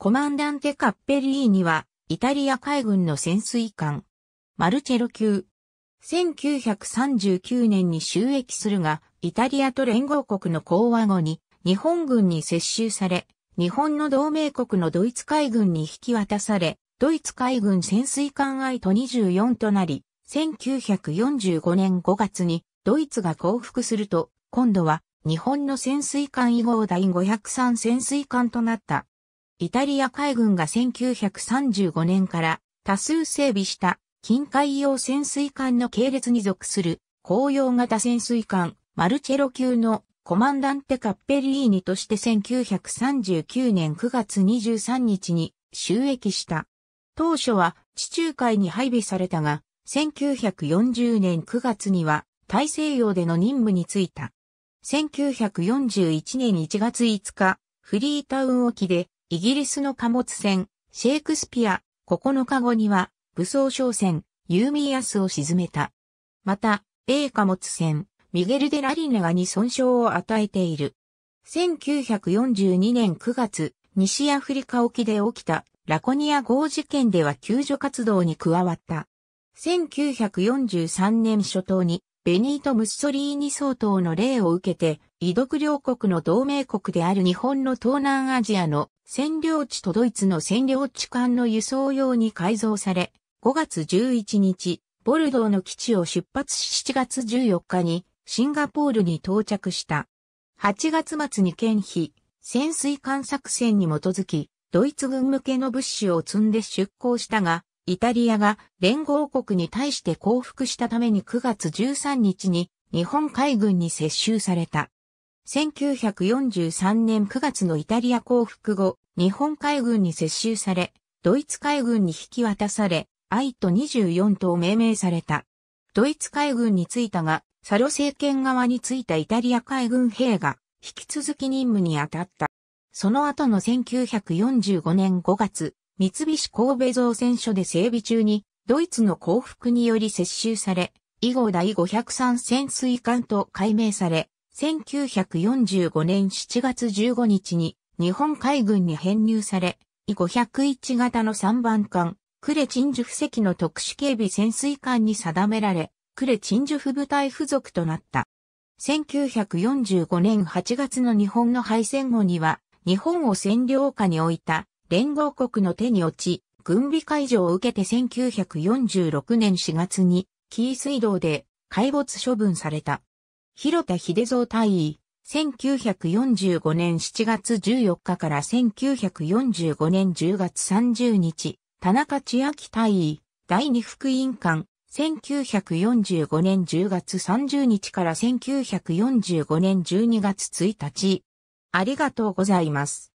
コマンダンテ・カッペリーニは、イタリア海軍の潜水艦、マルチェロ級。1939年に収益するが、イタリアと連合国の講和後に、日本軍に接収され、日本の同盟国のドイツ海軍に引き渡され、ドイツ海軍潜水艦アイト24となり、1945年5月にドイツが降伏すると、今度は日本の潜水艦以号第503潜水艦となった。イタリア海軍が1935年から多数整備した近海用潜水艦の系列に属する公用型潜水艦マルチェロ級のコマンダンテカッペリーニとして1939年9月23日に収益した。当初は地中海に配備されたが、1940年9月には大西洋での任務に就いた。1941年1月5日、フリータウン沖でイギリスの貨物船、シェイクスピア、9日後には、武装商船、ユーミーアスを沈めた。また、米貨物船、ミゲル・デ・ラリネガに損傷を与えている。1942年9月、西アフリカ沖で起きたラコニア号事件では救助活動に加わった。1943年初頭にベニート・ムッソリーニ総統の例を受けて遺独両国の同盟国である日本の東南アジアの占領地とドイツの占領地間の輸送用に改造され、5月11日、ボルドーの基地を出発し7月14日にシンガポールに到着した。8月末に県費、潜水艦作戦に基づき、ドイツ軍向けの物資を積んで出港したが、イタリアが連合国に対して降伏したために9月13日に日本海軍に接収された。1943年9月のイタリア降伏後、日本海軍に接収され、ドイツ海軍に引き渡され、アイ24と命名された。ドイツ海軍に着いたが、サロ政権側に着いたイタリア海軍兵が、引き続き任務に当たった。その後の1945年5月、三菱神戸造船所で整備中に、ドイツの降伏により接収され、以後第503潜水艦と改名され、1945年7月15日に日本海軍に編入され、以501型の3番艦、クレチンジュフ隻の特殊警備潜水艦に定められ、クレチンジュフ部隊付属となった。1945年8月の日本の敗戦後には、日本を占領下に置いた連合国の手に落ち、軍備解除を受けて1946年4月に紀伊水道で海没処分された。広田秀蔵大尉、1945年7月14日から1945年10月30日、田中千秋大尉、第二副委員官、1945年10月30日から1945年12月1日。ありがとうございます。